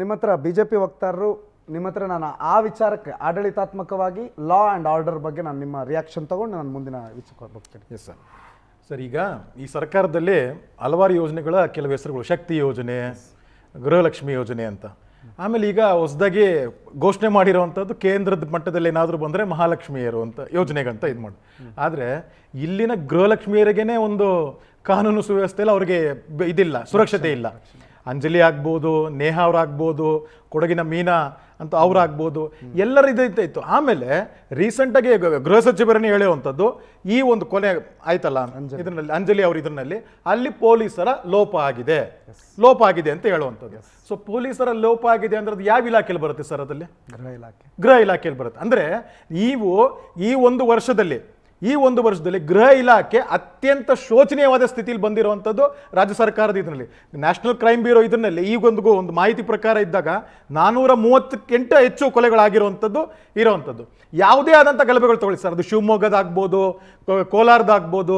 ನಿಮ್ಮ ಹತ್ರ B J P ವಕ್ತಾರರು ನಿಮ್ಮ ಹತ್ರ ನಾನು ಆ ವಿಚಾರಕ್ಕೆ ಆಡಳಿತಾತ್ಮಕವಾಗಿ ಲಾ ಆ್ಯಂಡ್ ಆರ್ಡರ್ ಬಗ್ಗೆ ನಾನು ನಿಮ್ಮ ರಿಯಾಕ್ಷನ್ ತಗೊಂಡು ನಾನು ಮುಂದಿನ ವಿಚಾರ ಎಸ್ ಸರ್ ಸರ್ ಈಗ ಈ ಸರ್ಕಾರದಲ್ಲಿ ಹಲವಾರು ಯೋಜನೆಗಳ ಕೆಲವು ಹೆಸರುಗಳು ಶಕ್ತಿ ಯೋಜನೆ ಗೃಹಲಕ್ಷ್ಮಿ ಯೋಜನೆ ಅಂತ ಆಮೇಲೆ ಈಗ ಹೊಸದಾಗಿ ಘೋಷಣೆ ಮಾಡಿರುವಂಥದ್ದು ಕೇಂದ್ರದ ಮಟ್ಟದಲ್ಲಿ ಏನಾದರೂ ಬಂದರೆ ಮಹಾಲಕ್ಷ್ಮಿಯರು ಅಂತ ಯೋಜನೆಗಂತ ಇದು ಮಾಡಿ ಆದರೆ ಇಲ್ಲಿನ ಗೃಹಲಕ್ಷ್ಮಿಯರಿಗೇನೆ ಒಂದು ಕಾನೂನು ಸುವ್ಯವಸ್ಥೆಯಲ್ಲಿ ಅವರಿಗೆ ಇದಿಲ್ಲ ಸುರಕ್ಷತೆ ಇಲ್ಲ ಅಂಜಲಿ ಆಗ್ಬೋದು ನೇಹ ಅವ್ರಾಗ್ಬೋದು ಕೊಡಗಿನ ಮೀನಾ ಅಂತ ಅವರಾಗ್ಬೋದು ಎಲ್ಲರ ಇದೈತೆ ಇತ್ತು ಆಮೇಲೆ ರೀಸೆಂಟಾಗಿ ಗೃಹ ಸಚಿವರನ್ನೇ ಹೇಳುವಂಥದ್ದು ಈ ಒಂದು ಕೊನೆ ಆಯ್ತಲ್ಲ ಇದರಲ್ಲಿ ಅಂಜಲಿ ಅವರು ಇದರಲ್ಲಿ ಅಲ್ಲಿ ಪೊಲೀಸರ ಲೋಪ ಆಗಿದೆ ಲೋಪ ಆಗಿದೆ ಅಂತ ಹೇಳುವಂಥದ್ದು ಸೊ ಪೊಲೀಸರ ಲೋಪ ಆಗಿದೆ ಅಂದ್ರೆ ಅದು ಯಾವ ಇಲಾಖೆಯಲ್ಲಿ ಬರುತ್ತೆ ಸರ್ ಅದರಲ್ಲಿ ಗೃಹ ಇಲಾಖೆ ಗೃಹ ಇಲಾಖೆಯಲ್ಲಿ ಬರುತ್ತೆ ಅಂದರೆ ನೀವು ಈ ಒಂದು ವರ್ಷದಲ್ಲಿ ಈ ಒಂದು ವರ್ಷದಲ್ಲಿ ಗೃಹ ಇಲಾಖೆ ಅತ್ಯಂತ ಶೋಚನೀಯವಾದ ಸ್ಥಿತಿಯಲ್ಲಿ ಬಂದಿರುವಂಥದ್ದು ರಾಜ್ಯ ಸರ್ಕಾರದ ಇದರಲ್ಲಿ ನ್ಯಾಷನಲ್ ಕ್ರೈಮ್ ಬ್ಯೂರೋ ಇದರಲ್ಲಿ ಈಗೊಂದಿಗೂ ಒಂದು ಮಾಹಿತಿ ಪ್ರಕಾರ ಇದ್ದಾಗ ನಾನ್ನೂರ ಮೂವತ್ತಕ್ಕಿಂತ ಹೆಚ್ಚು ಕೊಲೆಗಳಾಗಿರುವಂಥದ್ದು ಇರುವಂಥದ್ದು ಯಾವುದೇ ಆದಂಥ ಗಲಭೆಗಳು ತೊಗೊಳ್ಳಿ ಸರ್ ಅದು ಶಿವಮೊಗ್ಗದಾಗ್ಬೋದು ಕೋಲಾರದಾಗ್ಬೋದು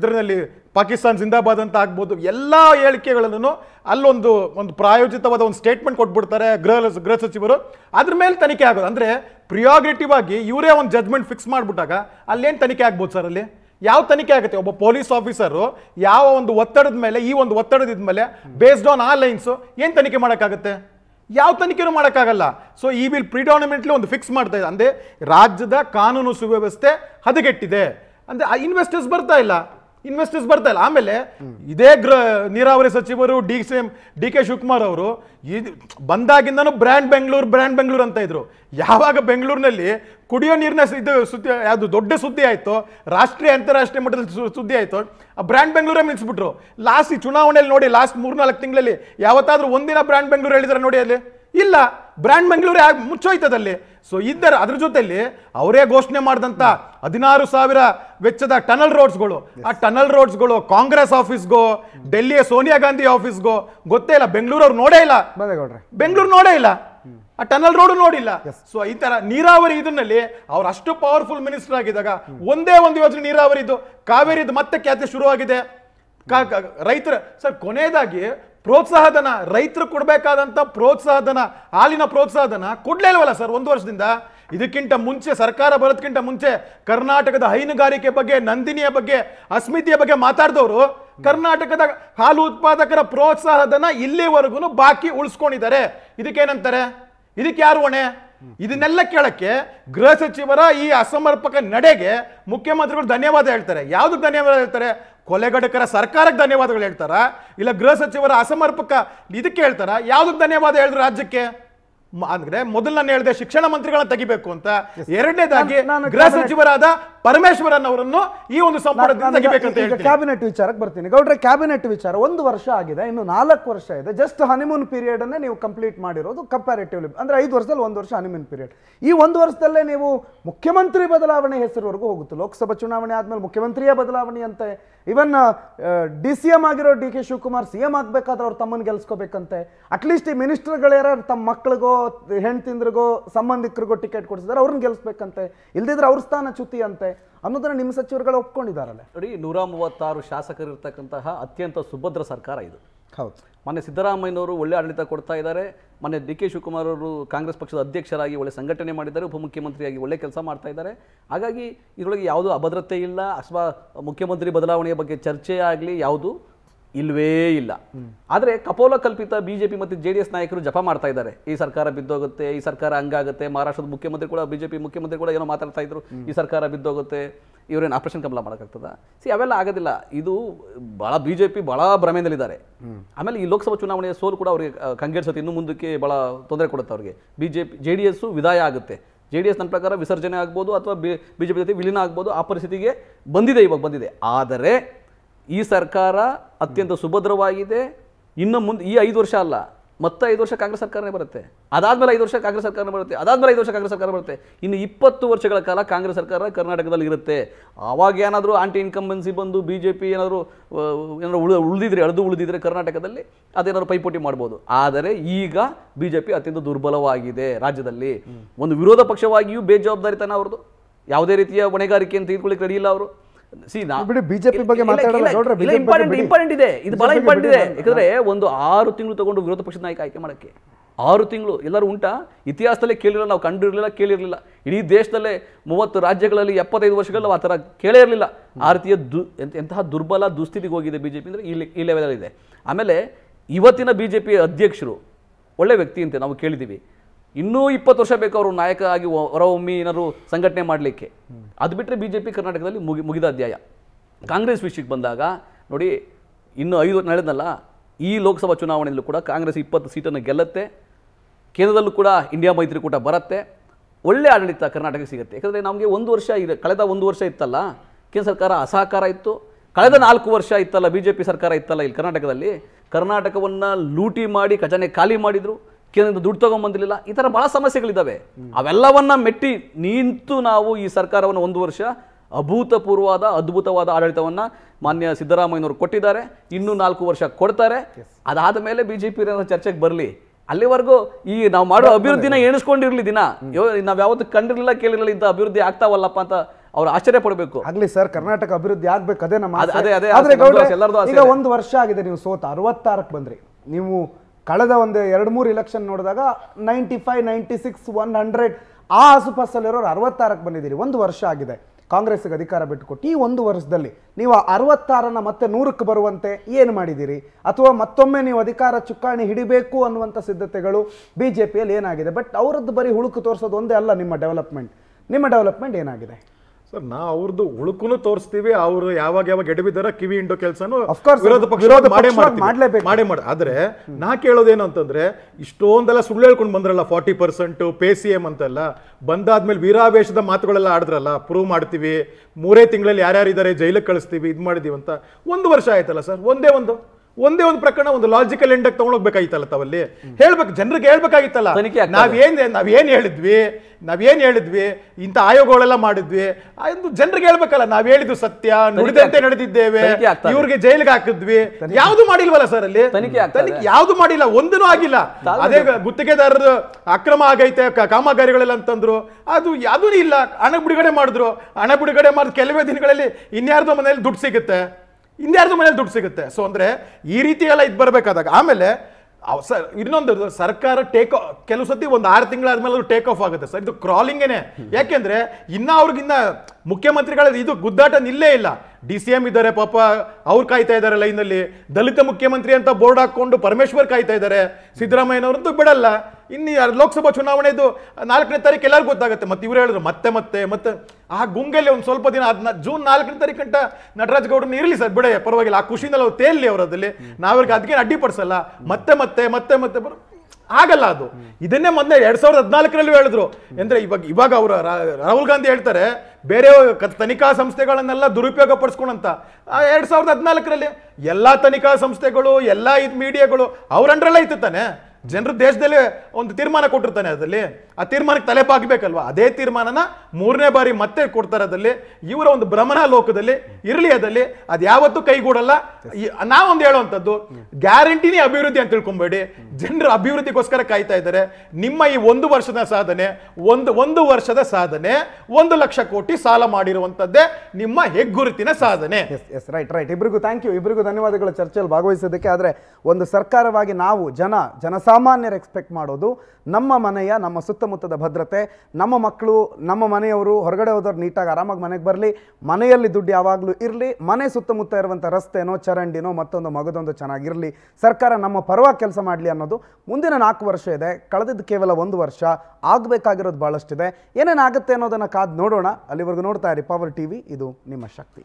ಇದರಲ್ಲಿ ಪಾಕಿಸ್ತಾನ್ ಜಿಂದಾಬಾದ್ ಅಂತ ಆಗ್ಬೋದು ಎಲ್ಲ ಹೇಳಿಕೆಗಳನ್ನು ಅಲ್ಲೊಂದು ಒಂದು ಪ್ರಾಯೋಜಿತವಾದ ಒಂದು ಸ್ಟೇಟ್ಮೆಂಟ್ ಕೊಟ್ಬಿಡ್ತಾರೆ ಗೃಹ ಗೃಹ ಸಚಿವರು ಅದ್ರ ಮೇಲೆ ತನಿಖೆ ಆಗೋದು ಅಂದರೆ ಪ್ರಿಯಾಗ್ರೇಟಿವ್ ಆಗಿ ಇವರೇ ಒಂದು ಜಜ್ಮೆಂಟ್ ಫಿಕ್ಸ್ ಮಾಡಿಬಿಟ್ಟಾಗ ಅಲ್ಲೇನು ತನಿಖೆ ಆಗ್ಬೋದು ಸರ್ ಅಲ್ಲಿ ಯಾವ ತನಿಖೆ ಆಗುತ್ತೆ ಒಬ್ಬ ಪೊಲೀಸ್ ಆಫೀಸರು ಯಾವ ಒಂದು ಒತ್ತಡದ ಮೇಲೆ ಈ ಒಂದು ಒತ್ತಡದ ಮೇಲೆ ಬೇಸ್ಡ್ ಆನ್ ಆ ಲೈನ್ಸು ಏನು ತನಿಖೆ ಮಾಡೋಕ್ಕಾಗುತ್ತೆ ಯಾವ ತನಿಖೆನೂ ಮಾಡೋಕ್ಕಾಗಲ್ಲ ಸೊ ಈ ಬಿಲ್ ಪ್ರಿಡಾಮಿನೆಂಟ್ಲಿ ಒಂದು ಫಿಕ್ಸ್ ಮಾಡ್ತಾ ಇದೆ ಅಂದರೆ ರಾಜ್ಯದ ಕಾನೂನು ಸುವ್ಯವಸ್ಥೆ ಹದಗೆಟ್ಟಿದೆ ಅಂದರೆ ಆ ಇನ್ವೆಸ್ಟರ್ಸ್ ಬರ್ತಾ ಇಲ್ಲ ಇನ್ವೆಸ್ಟರ್ಸ್ ಬರ್ತಾ ಇಲ್ಲ ಆಮೇಲೆ ಇದೇ ಗೃಹ ನೀರಾವರಿ ಸಚಿವರು D C M D K Shivakumar ಅವರು ಇದು ಬಂದಾಗಿಂದನೂ ಬ್ರ್ಯಾಂಡ್ ಬೆಂಗಳೂರು ಬ್ರ್ಯಾಂಡ್ ಬೆಂಗಳೂರು ಅಂತ ಇದ್ರು ಯಾವಾಗ ಬೆಂಗಳೂರಿನಲ್ಲಿ ಕುಡಿಯೋ ನೀರಿನ ಇದು ಸುದ್ದಿ ಯಾವುದು ದೊಡ್ಡ ಸುದ್ದಿ ಆಯಿತು ರಾಷ್ಟ್ರೀಯ ಅಂತಾರಾಷ್ಟ್ರೀಯ ಮಟ್ಟದಲ್ಲಿ ಸುದ್ದಿ ಆಯಿತು ಆ ಬ್ರ್ಯಾಂಡ್ ಬೆಂಗಳೂರೇ ಮಿಲ್ಸ್ಬಿಟ್ರು ಲಾಸ್ಟ್ ಈ ಚುನಾವಣೆಯಲ್ಲಿ ನೋಡಿ ಲಾಸ್ಟ್ ಮೂರ್ನಾಲ್ಕು ತಿಂಗಳಲ್ಲಿ ಯಾವತ್ತಾದರೂ ಒಂದಿನ ಬ್ರ್ಯಾಂಡ್ ಬೆಂಗಳೂರು ಹೇಳಿದ್ರೆ ನೋಡಿ ಅಲ್ಲಿ ಇಲ್ಲ ಬ್ರ್ಯಾಂಡ್ ಬೆಂಗಳೂರು ಯಾಕೆ ಮುಚ್ಚೋಯ್ತದಲ್ಲಿ ಸೊ ಇದ್ದರೆ ಅದ್ರ ಜೊತೆಯಲ್ಲಿ ಅವರೇ ಘೋಷಣೆ ಮಾಡಿದಂತ ಹದಿನಾರು ಸಾವಿರ ವೆಚ್ಚದ ಟನಲ್ ರೋಡ್ಸ್ಗಳು ಆ ಟನಲ್ ರೋಡ್ಸ್ಗಳು ಕಾಂಗ್ರೆಸ್ ಆಫೀಸ್ಗೋ ಡೆಲ್ಲಿಯ ಸೋನಿಯಾ ಗಾಂಧಿ ಆಫೀಸ್ಗೋ ಗೊತ್ತೇ ಇಲ್ಲ ಅವ್ರು ನೋಡೇ ಇಲ್ಲ ಬೆಂಗಳೂರು ನೋಡೇ ಇಲ್ಲ ಆ ಟನಲ್ ರೋಡು ನೋಡಿಲ್ಲ ಸೊ ಈ ತರ ನೀರಾವರಿ ಇದನ್ನಲ್ಲಿ ಅವ್ರ ಅಷ್ಟು ಪವರ್ಫುಲ್ ಮಿನಿಸ್ಟರ್ ಆಗಿದ್ದಾಗ ಒಂದೇ ಒಂದು ಯೋಜನೆ ನೀರಾವರಿದು ಇದು ಮತ್ತೆ ಖ್ಯಾತಿ ಶುರುವಾಗಿದೆ ರೈತರ ಸರ್ ಕೊನೆಯದಾಗಿ ಪ್ರೋತ್ಸಾಹಧನ ರೈತರು ಕೊಡಬೇಕಾದಂಥ ಪ್ರೋತ್ಸಾಹಧನ ಹಾಲಿನ ಪ್ರೋತ್ಸಾಹಧನ ಕೊಡಲೇಲ್ವಲ್ಲ ಸರ್ ಒಂದು ವರ್ಷದಿಂದ ಇದಕ್ಕಿಂತ ಮುಂಚೆ ಸರ್ಕಾರ ಬರೋದಕ್ಕಿಂತ ಮುಂಚೆ ಕರ್ನಾಟಕದ ಹೈನುಗಾರಿಕೆ ಬಗ್ಗೆ ನಂದಿನಿಯ ಬಗ್ಗೆ ಅಸ್ಮಿತೆಯ ಬಗ್ಗೆ ಮಾತಾಡಿದವರು ಕರ್ನಾಟಕದ ಹಾಲು ಉತ್ಪಾದಕರ ಪ್ರೋತ್ಸಾಹಧನ ಇಲ್ಲಿವರೆಗೂ ಬಾಕಿ ಉಳಿಸ್ಕೊಂಡಿದ್ದಾರೆ ಇದಕ್ಕೇನಂತಾರೆ ಇದಕ್ಕೆ ಯಾರು ಹೊಣೆ ಇದನ್ನೆಲ್ಲ ಕೇಳಕ್ಕೆ ಗೃಹ ಸಚಿವರ ಈ ಅಸಮರ್ಪಕ ನಡೆಗೆ ಮುಖ್ಯಮಂತ್ರಿಗಳು ಧನ್ಯವಾದ ಹೇಳ್ತಾರೆ ಯಾವ್ದಕ್ಕೆ ಧನ್ಯವಾದ ಹೇಳ್ತಾರೆ ಕೊಲೆಗಡಕರ ಸರ್ಕಾರಕ್ಕೆ ಧನ್ಯವಾದಗಳು ಹೇಳ್ತಾರ ಇಲ್ಲ ಗೃಹ ಸಚಿವರ ಅಸಮರ್ಪಕ ಇದಕ್ಕೆ ಹೇಳ್ತಾರ ಯಾವ್ದಕ್ಕೆ ಧನ್ಯವಾದ ಹೇಳಿದ್ರು ರಾಜ್ಯಕ್ಕೆ ಅಂದ್ರೆ ಮೊದಲು ನಾನು ಹೇಳಿದೆ ಶಿಕ್ಷಣ ಮಂತ್ರಿಗಳನ್ನ ತೆಗಿಬೇಕು ಅಂತ ಎರಡನೇದಾಗಿ ಗೃಹ ಸಚಿವರಾದ ಪರಮೇಶ್ವರನ್ ಅವರನ್ನು ಈ ಒಂದು ಕ್ಯಾಬಿನೆಟ್ ವಿಚಾರಕ್ಕೆ ಬರ್ತೀನಿ ಗೌಡ್ರೆ ಕ್ಯಾಬಿನೆಟ್ ವಿಚಾರ ಒಂದು ವರ್ಷ ಆಗಿದೆ ಇನ್ನು ನಾಲ್ಕು ವರ್ಷ ಇದೆ ಜಸ್ಟ್ ಹನಿಮೂನ್ ಪೀರಿಯಡ್ ಅನ್ನೇ ನೀವು ಕಂಪ್ಲೀಟ್ ಮಾಡಿರೋದು ಕಂಪ್ಯಾರಿಟಿವ್ಲಿ ಅಂದ್ರೆ ಐದು ವರ್ಷದಲ್ಲಿ ಒಂದು ವರ್ಷ ಹನಿಮೂನ್ ಪೀರಿಯಡ್ ಈ ಒಂದು ವರ್ಷದಲ್ಲೇ ನೀವು ಮುಖ್ಯಮಂತ್ರಿ ಬದಲಾವಣೆ ಹೆಸರುವರೆಗೂ ಹೋಗುತ್ತೆ ಲೋಕಸಭಾ ಚುನಾವಣೆ ಆದ್ಮೇಲೆ ಮುಖ್ಯಮಂತ್ರಿಯ ಬದಲಾವಣೆ ಅಂತ ಇವನ್ ಡಿ ಸಿ ಎಂ ಆಗಿರೋ D K Shivakumar C M ಆಗ್ಬೇಕಾದ್ರೆ ಅವ್ರು ತಮ್ಮನ್ನು ಗೆಲ್ಸ್ಕೋಬೇಕಂತೆ ಅಟ್ಲೀಸ್ಟ್ ಈ ಯಾರು ತಮ್ಮ ಮಕ್ಳಿಗೋ ಹೆಣ್ತಿಂದ್ರಿಗೋ ಸಂಬಂಧಿಕರಿಗೋ ಟಿಕೆಟ್ ಕೊಡಿಸಿದ್ರೆ ಅವ್ರನ್ನ ಗೆಲ್ಸ್ಬೇಕಂತೆ ಇಲ್ದಿದ್ರೆ ಅವ್ರ ಸ್ಥಾನ ಚ್ಯುತಿ ಅಂತೆ ಅನ್ನೋದನ್ನ ನಿಮ್ಮ ಸಚಿವರುಗಳು ಒಪ್ಕೊಂಡಿದ್ದಾರಲ್ಲ ನೋಡಿ ನೂರ ಮೂವತ್ತಾರು ಶಾಸಕರಿರ್ತಕ್ಕಂತಹ ಅತ್ಯಂತ ಸುಭದ್ರ ಸರ್ಕಾರ ಇದು ಹೌದು ಮೊನ್ನೆ ಸಿದ್ದರಾಮಯ್ಯನವರು ಒಳ್ಳೆ ಆಡಳಿತ ಕೊಡ್ತಾ ಇದ್ದಾರೆ ಮೊನ್ನೆ ಡಿ ಕೆ ಶಿವಕುಮಾರ್ ಅವರು ಕಾಂಗ್ರೆಸ್ ಪಕ್ಷದ ಅಧ್ಯಕ್ಷರಾಗಿ ಒಳ್ಳೆ ಸಂಘಟನೆ ಮಾಡಿದ್ದಾರೆ ಉಪಮುಖ್ಯಮಂತ್ರಿಯಾಗಿ ಒಳ್ಳೆ ಕೆಲಸ ಮಾಡ್ತಾ ಇದ್ದಾರೆ ಹಾಗಾಗಿ ಇದರೊಳಗೆ ಯಾವುದು ಅಭದ್ರತೆ ಇಲ್ಲ ಅಥವಾ ಮುಖ್ಯಮಂತ್ರಿ ಬದಲಾವಣೆಯ ಬಗ್ಗೆ ಚರ್ಚೆ ಆಗಲಿ ಯಾವುದು ಇಲ್ವೇ ಇಲ್ಲ ಆದರೆ ಕಪೋಲ ಕಲ್ಪಿತ ಬಿಜೆಪಿ ಮತ್ತು ಜೆ ಡಿ ಎಸ್ ನಾಯಕರು ಜಪ ಮಾಡ್ತಾ ಇದ್ದಾರೆ ಈ ಸರ್ಕಾರ ಬಿದ್ದೋಗುತ್ತೆ ಈ ಸರ್ಕಾರ ಹಂಗಾಗುತ್ತೆ ಮಹಾರಾಷ್ಟ್ರದ ಮುಖ್ಯಮಂತ್ರಿ ಕೂಡ ಬಿಜೆಪಿ ಮುಖ್ಯಮಂತ್ರಿ ಕೂಡ ಏನೋ ಮಾತಾಡ್ತಾ ಇದ್ರು ಈ ಸರ್ಕಾರ ಬಿದ್ದೋಗುತ್ತೆ ಇವರೇನು ಆಪರೇಷನ್ ಕಮಲ ಮಾಡೋಕ್ಕಾಗ್ತದ ಸಿ ಅವೆಲ್ಲ ಆಗೋದಿಲ್ಲ ಇದು ಬಹಳ ಬಿಜೆಪಿ ಜೆ ಪಿ ಭಾಳ ಭ್ರಮೆಯಲ್ಲಿದ್ದಾರೆ ಆಮೇಲೆ ಈ ಲೋಕಸಭಾ ಚುನಾವಣೆಯ ಸೋಲು ಕೂಡ ಅವರಿಗೆ ಕಂಗೆಡಿಸುತ್ತೆ ಇನ್ನು ಮುಂದಕ್ಕೆ ಭಾಳ ತೊಂದರೆ ಕೊಡುತ್ತೆ ಅವರಿಗೆ ಬಿಜೆಪಿ ಜೆ ಡಿ ಎಸ್ಸು ವಿದಾಯ ಆಗುತ್ತೆ ಜೆ ಡಿ ಎಸ್ ನನ್ನ ಪ್ರಕಾರ ವಿಸರ್ಜನೆ ಆಗ್ಬೋದು ಅಥವಾ ಬಿ ಜೆ ಜೊತೆ ವಿಲೀನ ಆಗ್ಬೋದು ಆ ಪರಿಸ್ಥಿತಿಗೆ ಬಂದಿದೆ ಇವಾಗ ಬಂದಿದೆ ಆದರೆ ಈ ಸರ್ಕಾರ ಅತ್ಯಂತ ಸುಭದ್ರವಾಗಿದೆ ಇನ್ನು ಮುಂದೆ ಈ ಐದು ವರ್ಷ ಅಲ್ಲ ಮತ್ತೆ ಐದು ವರ್ಷ ಕಾಂಗ್ರೆಸ್ ಸರ್ಕಾರನೇ ಬರುತ್ತೆ ಅದಾದ್ಮೇಲೆ ಐದು ವರ್ಷ ಕಾಂಗ್ರೆಸ್ ಸರ್ಕಾರನೇ ಬರುತ್ತೆ ಅದಾದ್ಮೇಲೆ ಐದು ವರ್ಷ ಕಾಂಗ್ರೆಸ್ ಸರ್ಕಾರ ಬರುತ್ತೆ ಇನ್ನು ಇಪ್ಪತ್ತು ವರ್ಷಗಳ ಕಾಲ ಕಾಂಗ್ರೆಸ್ ಸರ್ಕಾರ ಕರ್ನಾಟಕದಲ್ಲಿ ಇರುತ್ತೆ ಆವಾಗ ಏನಾದರೂ ಆಂಟಿ ಇನ್ಕಂಬೆನ್ಸಿ ಬಂದು ಬಿ ಜೆ ಪಿ ಏನಾದರೂ ಏನಾದರೂ ಉಳು ಉಳಿದಿದ್ರೆ ಅಳೆದು ಉಳಿದಿದ್ರೆ ಕರ್ನಾಟಕದಲ್ಲಿ ಅದೇನಾದ್ರು ಪೈಪೋಟಿ ಮಾಡ್ಬೋದು ಆದರೆ ಈಗ ಬಿ ಜೆ ಪಿ ಅತ್ಯಂತ ದುರ್ಬಲವಾಗಿದೆ ರಾಜ್ಯದಲ್ಲಿ ಒಂದು ವಿರೋಧ ಪಕ್ಷವಾಗಿಯೂ ಬೇಜವಾಬ್ದಾರಿತನ ಅವ್ರದ್ದು ಯಾವುದೇ ರೀತಿಯ ಹೊಣೆಗಾರಿಕೆಯನ್ನು ತೆಗೆದುಕೊಳ್ಳಿಕ್ಕೆ ರೆಡಿ ಇಲ್ಲ ಅವರು ಬಿಜೆಪಿ ಬಗ್ಗೆ ಇಂಪಾರ್ಟೆಂಟ್ ಇಂಪಾರ್ಟೆಂಟ್ ಇದೆ ಇದು ಬಹಳ ಇಂಪಾರ್ಟೆಂಟ್ ಇದೆ ಯಾಕಂದ್ರೆ ಒಂದು ಆರು ತಿಂಗಳು ತಗೊಂಡು ವಿರೋಧ ಪಕ್ಷದ ನಾಯಕ ಆಯ್ಕೆ ಮಾಡಕ್ಕೆ ಆರು ತಿಂಗಳು ಎಲ್ಲರೂ ಉಂಟಾ ಇತಿಹಾಸದಲ್ಲೇ ಕೇಳಿರಲಿಲ್ಲ ನಾವು ಕಂಡಿರಲಿಲ್ಲ ಕೇಳಿರಲಿಲ್ಲ ಇಡೀ ದೇಶದಲ್ಲೇ ಮೂವತ್ತು ರಾಜ್ಯಗಳಲ್ಲಿ ಎಪ್ಪತ್ತೈದು ವರ್ಷಗಳಲ್ಲಿ ಆತರ ಆ ಥರ ಕೇಳೇ ಇರಲಿಲ್ಲ ಆ ರೀತಿಯ ದು ಎಂತಹ ದುರ್ಬಲ ದುಸ್ಥಿತಿಗೆ ಹೋಗಿದೆ ಬಿಜೆಪಿ ಅಂದ್ರೆ ಪಿ ಅಂದರೆ ಇಲ್ಲಿ ಈ ಲೆವೆಲಲ್ಲಿದೆ ಆಮೇಲೆ ಇವತ್ತಿನ ಬಿಜೆಪಿ ಜೆ ಅಧ್ಯಕ್ಷರು ಒಳ್ಳೆ ವ್ಯಕ್ತಿ ಅಂತ ನಾವು ಕೇಳಿದ್ದೀವಿ ಇನ್ನೂ ಇಪ್ಪತ್ತು ವರ್ಷ ಬೇಕು ಅವರು ನಾಯಕ ಆಗಿ ಹೊರಹೊಮ್ಮಿ ಏನಾದ್ರು ಸಂಘಟನೆ ಮಾಡಲಿಕ್ಕೆ ಅದು ಬಿಟ್ಟರೆ ಬಿ ಜೆ ಪಿ ಕರ್ನಾಟಕದಲ್ಲಿ ಮುಗಿ ಮುಗಿದ ಅಧ್ಯಾಯ ಕಾಂಗ್ರೆಸ್ ವಿಷಯಕ್ಕೆ ಬಂದಾಗ ನೋಡಿ ಇನ್ನು ಐದು ನಡೆದಲ್ಲ ಈ ಲೋಕಸಭಾ ಚುನಾವಣೆಯಲ್ಲೂ ಕೂಡ ಕಾಂಗ್ರೆಸ್ ಇಪ್ಪತ್ತು ಸೀಟನ್ನು ಗೆಲ್ಲುತ್ತೆ ಕೇಂದ್ರದಲ್ಲೂ ಕೂಡ ಇಂಡಿಯಾ ಮೈತ್ರಿಕೂಟ ಬರುತ್ತೆ ಒಳ್ಳೆ ಆಡಳಿತ ಕರ್ನಾಟಕ ಸಿಗುತ್ತೆ ಯಾಕಂದರೆ ನಮಗೆ ಒಂದು ವರ್ಷ ಇದೆ ಕಳೆದ ಒಂದು ವರ್ಷ ಇತ್ತಲ್ಲ ಕೇಂದ್ರ ಸರ್ಕಾರ ಅಸಹಕಾರ ಇತ್ತು ಕಳೆದ ನಾಲ್ಕು ವರ್ಷ ಇತ್ತಲ್ಲ ಬಿ ಜೆ ಪಿ ಸರ್ಕಾರ ಇತ್ತಲ್ಲ ಇಲ್ಲಿ ಕರ್ನಾಟಕದಲ್ಲಿ ಕರ್ನಾಟಕವನ್ನು ಲೂಟಿ ಮಾಡಿ ಖಜಾನೆ ಖಾಲಿ ಮಾಡಿದರು ಕೇಂದ್ರದಿಂದ ದುಡ್ಡು ತೊಗೊಂಬಂದಿರಲಿಲ್ಲ ಈ ಥರ ಭಾಳ ಸಮಸ್ಯೆಗಳಿದ್ದಾವೆ ಅವೆಲ್ಲವನ್ನ ಮೆಟ್ಟಿ ನಿಂತು ನಾವು ಈ ಸರ್ಕಾರವನ್ನು ಒಂದು ವರ್ಷ ಅಭೂತಪೂರ್ವವಾದ ಅದ್ಭುತವಾದ ಆಡಳಿತವನ್ನ ಮಾನ್ಯ ಸಿದ್ದರಾಮಯ್ಯನವರು ಕೊಟ್ಟಿದ್ದಾರೆ ಇನ್ನೂ ನಾಲ್ಕು ವರ್ಷ ಕೊಡ್ತಾರೆ ಅದಾದ ಮೇಲೆ ಬಿಜೆಪಿ ಚರ್ಚೆಗೆ ಬರಲಿ ಅಲ್ಲಿವರೆಗೂ ಈ ನಾವು ಮಾಡೋ ಅಭಿವೃದ್ಧಿನ ಎಣಿಸ್ಕೊಂಡಿರ್ಲಿ ದಿನ ನಾವು ಯಾವತ್ತು ಕಂಡಿರಲಿಲ್ಲ ಕೇಳಿರಲಿಲ್ಲ ಇಂಥ ಅಭಿವೃದ್ಧಿ ಆಗ್ತಾವಲ್ಲಪ್ಪ ಅಂತ ಅವ್ರು ಆಶ್ಚರ್ಯ ಪಡಬೇಕು ಆಗ್ಲಿ ಸರ್ ಕರ್ನಾಟಕ ಅಭಿವೃದ್ಧಿ ಆಗ್ಬೇಕು ಅದೇ ನಮ್ಮ ಈಗ ಒಂದು ವರ್ಷ ಆಗಿದೆ ನೀವು ಸೋತ ಅರವತ್ತಾರಕ್ಕೆ ಬಂದ್ರಿ ನೀವು ಕಳೆದ ಒಂದು ಎರಡು ಮೂರು ಇಲೆಕ್ಷನ್ ನೋಡಿದಾಗ ninety five ninety six one hundred ಆ ಆಸುಪಾಸಲ್ಲಿರೋರು ಅರವತ್ತಾರಕ್ಕೆ ಬಂದಿದ್ದೀರಿ ಒಂದು ವರ್ಷ ಆಗಿದೆ ಕಾಂಗ್ರೆಸ್ಗೆ ಅಧಿಕಾರ ಬಿಟ್ಟುಕೊಟ್ಟು ಈ ಒಂದು ವರ್ಷದಲ್ಲಿ ನೀವು ಅರವತ್ತಾರನ ಮತ್ತೆ ನೂರಕ್ಕೆ ಬರುವಂತೆ ಏನು ಮಾಡಿದ್ದೀರಿ ಅಥವಾ ಮತ್ತೊಮ್ಮೆ ನೀವು ಅಧಿಕಾರ ಚುಕ್ಕಾಣಿ ಹಿಡಿಬೇಕು ಅನ್ನುವಂಥ ಸಿದ್ಧತೆಗಳು ಬಿ ಜೆ ಪಿಯಲ್ಲಿ ಏನಾಗಿದೆ ಬಟ್ ಅವ್ರದ್ದು ಬರೀ ಹುಳುಕು ತೋರಿಸೋದು ಒಂದೇ ಅಲ್ಲ ನಿಮ್ಮ ಡೆವಲಪ್ಮೆಂಟ್ ನಿಮ್ಮ ಡೆವಲಪ್ಮೆಂಟ್ ಏನಾಗಿದೆ ಸರ್ ನಾ ಅವ್ರದ್ದು ಉಳುಕುನು ತೋರಿಸ್ತೀವಿ ಅವರು ಯಾವಾಗ ಯಾವಾಗ ಎಡಬಿದಾರ ಕಿವಿ ಇಂಡೋ ಕೆಲಸನೂ ವಿರೋಧ ಪಕ್ಷ ಮಾಡೇ ಮಾಡ್ಲೇಬೇಕು ಮಾಡಿ ಆದ್ರೆ ನಾ ಕೇಳೋದೇನು ಅಂತಂದ್ರೆ ಇಷ್ಟೊಂದೆಲ್ಲ ಸುಳ್ಳು ಹೇಳ್ಕೊಂಡು ಬಂದ್ರಲ್ಲ forty percent pay C M ಅಂತೆಲ್ಲ ಬಂದಾದ್ಮೇಲೆ ವೀರಾವೇಶದ ಮಾತುಗಳೆಲ್ಲ ಆಡಿದ್ರಲ್ಲ ಪ್ರೂವ್ ಮಾಡ್ತೀವಿ ಮೂರೇ ತಿಂಗಳಲ್ಲಿ ಯಾರ್ಯಾರಿದ್ದಾರೆ ಜೈಲಿಗೆ ಕಳಿಸ್ತೀವಿ ಇದು ಮಾಡಿದೀವಿ ಅಂತ ಒಂದು ವರ್ಷ ಆಯ್ತಲ್ಲ ಸರ್ ಒಂದೇ ಒಂದು ಒಂದೇ ಒಂದು ಪ್ರಕರಣ ಒಂದು ಲಾಜಿಕಲ್ ಎಂಡ್ ಆಗಿ ತಗೊಂಡೋಗ್ಬೇಕಾಗಿತ್ತಲ್ಲ ತಾವಲ್ಲಿ ಹೇಳ್ಬೇಕು ಜನರಿಗೆ ಹೇಳ್ಬೇಕಾಗಿತ್ತಲ್ಲ ನಾವೇನು ನಾವೇನು ಹೇಳಿದ್ವಿ ಏನ್ ಹೇಳಿದ್ವಿ ಇಂಥ ಆಯೋಗಗಳೆಲ್ಲ ಮಾಡಿದ್ವಿ ಎಂದು ಜನರಿಗೆ ಹೇಳ್ಬೇಕಲ್ಲ ನಾವ್ ಹೇಳಿದ್ವಿ ಸತ್ಯ ನುಡಿದಂತೆ ನಡೆದಿದ್ದೇವೆ ಇವ್ರಿಗೆ ಜೈಲಿಗೆ ಹಾಕಿದ್ವಿ ಯಾವ್ದು ಮಾಡಿಲ್ವಲ್ಲ ಸರ್ ಅಲ್ಲಿ ತನಿಖೆ ಯಾವ್ದು ಮಾಡಿಲ್ಲ ಒಂದನೂ ಆಗಿಲ್ಲ ಅದೇ ಗುತ್ತಿಗೆದಾರರು ಅಕ್ರಮ ಆಗೈತೆ ಕಾಮಗಾರಿಗಳೆಲ್ಲ ಅಂತಂದ್ರು ಅದು ಯಾವುದೂ ಇಲ್ಲ ಹಣ ಬಿಡುಗಡೆ ಮಾಡಿದ್ರು ಹಣ ಬಿಡುಗಡೆ ಮಾಡಿದ ಕೆಲವೇ ದಿನಗಳಲ್ಲಿ ಇನ್ಯಾರ್ದೋ ಮನೆಯಲ್ಲಿ ದುಡ್ಡು ಸಿಗುತ್ತೆ ಇನ್ಯಾರ್ದು ಮನೇಲಿ ದುಡ್ಡು ಸಿಗುತ್ತೆ ಸೊ ಅಂದರೆ ಈ ರೀತಿ ಎಲ್ಲ ಇದು ಬರಬೇಕಾದಾಗ ಆಮೇಲೆ ಇನ್ನೊಂದು ಸರ್ಕಾರ ಟೇಕ್ ಕೆಲವು ಸತಿ ಒಂದು ಆರು ತಿಂಗಳಾದ್ಮೇಲೆ ಅದು ಟೇಕ್ ಆಫ್ ಆಗುತ್ತೆ ಸರ್ ಇದು ಕ್ರಾಲಿಂಗೇನೆ ಯಾಕೆಂದರೆ ಇನ್ನೂ ಅವ್ರಿಗಿನ್ನ ಮುಖ್ಯಮಂತ್ರಿಗಳ ಇದು ಗುದ್ದಾಟ ನಿಲ್ಲೇ ಇಲ್ಲ ಡಿ ಸಿ ಎಂ ಇದ್ದಾರೆ ಪಾಪ ಅವ್ರು ಕಾಯ್ತಾ ಇದ್ದಾರೆ ಲೈನಲ್ಲಿ ದಲಿತ ಮುಖ್ಯಮಂತ್ರಿ ಅಂತ ಬೋರ್ಡ್ ಹಾಕ್ಕೊಂಡು ಪರಮೇಶ್ವರ್ ಕಾಯ್ತಾ ಇದ್ದಾರೆ ಸಿದ್ದರಾಮಯ್ಯನವ್ರದ್ದು ಬಿಡಲ್ಲ ಇನ್ನು ಲೋಕಸಭಾ ಚುನಾವಣೆದು ನಾಲ್ಕನೇ ತಾರೀಕು ಎಲ್ಲರಿಗೂ ಗೊತ್ತಾಗುತ್ತೆ ಮತ್ತೆ ಇವರು ಹೇಳಿದ್ರು ಮತ್ತೆ ಮತ್ತೆ ಮತ್ತೆ ಆ ಗುಂಗೆಲ್ಲಿ ಒಂದು ಸ್ವಲ್ಪ ದಿನ ಅದನ್ನ ಜೂನ್ ನಾಲ್ಕನೇ ತಾರೀಕು ಅಂತ ನಟರಾಜ್ ಇರಲಿ ಸರ್ ಬಿಡೆ ಪರವಾಗಿಲ್ಲ ಆ ಖುಷಿನಲ್ಲಿ ಅವ್ರು ತೇಲಿ ಅವರದಲ್ಲಿ ನಾವ್ರಿಗೆ ಅದಕ್ಕೆ ಅಡ್ಡಿಪಡಿಸಲ್ಲ ಮತ್ತೆ ಮತ್ತೆ ಮತ್ತೆ ಮತ್ತೆ ಬರೋ ಆಗಲ್ಲ ಅದು ಇದನ್ನೇ ಮೊದಲೇ ಎರಡ್ ಸಾವಿರದ ಹದಿನಾಲ್ಕರಲ್ಲೂ ಹೇಳಿದ್ರು ಅಂದ್ರೆ ಇವಾಗ ಇವಾಗ ಅವರು ರಾಹುಲ್ ಗಾಂಧಿ ಹೇಳ್ತಾರೆ ಬೇರೆ ತನಿಖಾ ಸಂಸ್ಥೆಗಳನ್ನೆಲ್ಲ ದುರುಪಯೋಗ ಪಡಿಸ್ಕೊಂಡಂತ ಎರಡ್ ಸಾವಿರದ ಹದಿನಾಲ್ಕರಲ್ಲಿ ಎಲ್ಲ ತನಿಖಾ ಸಂಸ್ಥೆಗಳು ಎಲ್ಲ ಇದು ಮೀಡಿಯಾಗಳು ಅವ್ರ ಇತ್ತು ತಾನೆ ಜನರು ದೇಶದಲ್ಲಿ ಒಂದು ತೀರ್ಮಾನ ಕೊಟ್ಟಿರ್ತಾನೆ ಅದರಲ್ಲಿ ಆ ತೀರ್ಮಾನಕ್ಕೆ ತಲೆಪಾಗಬೇಕಲ್ವ ಅದೇ ತೀರ್ಮಾನನ ಮೂರನೇ ಬಾರಿ ಮತ್ತೆ ಕೊಡ್ತಾರದಲ್ಲಿ ಇವರ ಒಂದು ಭ್ರಮಣ ಲೋಕದಲ್ಲಿ ಇರಲಿ ಅದಲ್ಲಿ ಅದು ಯಾವತ್ತೂ ಕೈಗೂಡಲ್ಲ ನಾವೊಂದು ಹೇಳುವಂಥದ್ದು ಗ್ಯಾರಂಟಿನೇ ಅಭಿವೃದ್ಧಿ ಅಂತ ತಿಳ್ಕೊಬೇಡಿ ಜನರು ಅಭಿವೃದ್ಧಿಗೋಸ್ಕರ ಕಾಯ್ತಾ ಇದ್ದಾರೆ ನಿಮ್ಮ ಈ ಒಂದು ವರ್ಷದ ಸಾಧನೆ ಒಂದು ಒಂದು ವರ್ಷದ ಸಾಧನೆ ಒಂದು ಲಕ್ಷ ಕೋಟಿ ಸಾಲ ಮಾಡಿರುವಂಥದ್ದೇ ನಿಮ್ಮ ಹೆಗ್ಗುರುತಿನ ಸಾಧನೆ ಎಸ್ ರೈಟ್ ರೈಟ್ ಇಬ್ಬರಿಗೂ ಥ್ಯಾಂಕ್ ಯು ಇಬ್ಬರಿಗೂ ಧನ್ಯವಾದಗಳು ಚರ್ಚೆಯಲ್ಲಿ ಭಾಗವಹಿಸೋದಕ್ಕೆ ಆದರೆ ಒಂದು ಸರ್ಕಾರವಾಗಿ ನಾವು ಜನ ಜನಸಾಮಾನ್ಯರು ಎಕ್ಸ್ಪೆಕ್ಟ್ ಮಾಡೋದು ನಮ್ಮ ಮನೆಯ ನಮ್ಮ ಸುತ್ತ ಸುತ್ತಮುತ್ತದ ಭದ್ರತೆ ನಮ್ಮ ಮಕ್ಕಳು ನಮ್ಮ ಮನೆಯವರು ಹೊರಗಡೆ ಹೋದವ್ರು ನೀಟಾಗಿ ಆರಾಮಾಗಿ ಮನೆಗೆ ಬರಲಿ ಮನೆಯಲ್ಲಿ ದುಡ್ಡು ಯಾವಾಗಲೂ ಇರಲಿ ಮನೆ ಸುತ್ತಮುತ್ತ ಇರುವಂಥ ರಸ್ತೆನೋ ಚರಂಡಿನೋ ಮತ್ತೊಂದು ಮಗದೊಂದು ಚೆನ್ನಾಗಿರಲಿ ಸರ್ಕಾರ ನಮ್ಮ ಪರವಾಗಿ ಕೆಲಸ ಮಾಡಲಿ ಅನ್ನೋದು ಮುಂದಿನ ನಾಲ್ಕು ವರ್ಷ ಇದೆ ಕಳೆದಿದ್ದು ಕೇವಲ ಒಂದು ವರ್ಷ ಆಗಬೇಕಾಗಿರೋದು ಭಾಳಷ್ಟಿದೆ ಏನೇನಾಗುತ್ತೆ ಅನ್ನೋದನ್ನು ಕಾದ್ ನೋಡೋಣ ಅಲ್ಲಿವರೆಗೂ ನೋಡ್ತಾ ಇರಿ ಪವರ್ ಟಿ ವಿ ಇದು ನಿಮ್ಮ ಶಕ್ತಿ